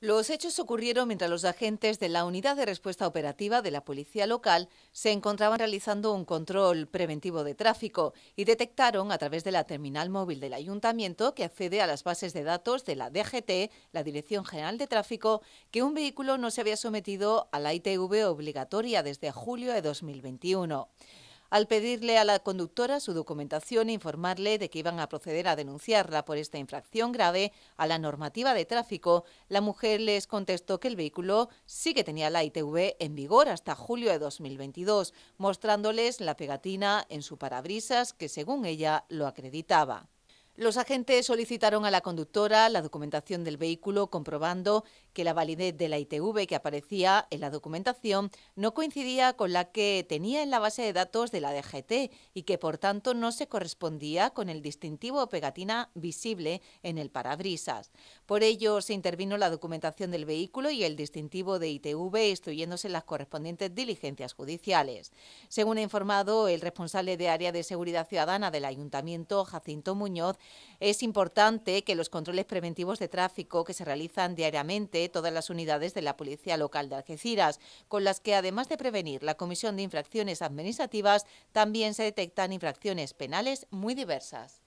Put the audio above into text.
Los hechos ocurrieron mientras los agentes de la Unidad de Respuesta Operativa de la Policía Local se encontraban realizando un control preventivo de tráfico y detectaron a través de la terminal móvil del Ayuntamiento que accede a las bases de datos de la DGT, la Dirección General de Tráfico, que un vehículo no se había sometido a la ITV obligatoria desde julio de 2021 al pedirle a la conductora su documentación e informarle de que iban a proceder a denunciarla por esta infracción grave a la normativa de tráfico, la mujer les contestó que el vehículo sí que tenía la ITV en vigor hasta julio de 2022, mostrándoles la pegatina en su parabrisas que según ella lo acreditaba. Los agentes solicitaron a la conductora la documentación del vehículo comprobando que la validez de la ITV que aparecía en la documentación no coincidía con la que tenía en la base de datos de la DGT y que por tanto no se correspondía con el distintivo o pegatina visible en el parabrisas. Por ello se intervino la documentación del vehículo y el distintivo de ITV instruyéndose las correspondientes diligencias judiciales. Según ha informado el responsable de área de seguridad ciudadana del Ayuntamiento, Jacinto Muñoz, es importante que los controles preventivos de tráfico que se realizan diariamente todas las unidades de la Policía Local de Algeciras, con las que además de prevenir la comisión de infracciones administrativas, también se detectan infracciones penales muy diversas.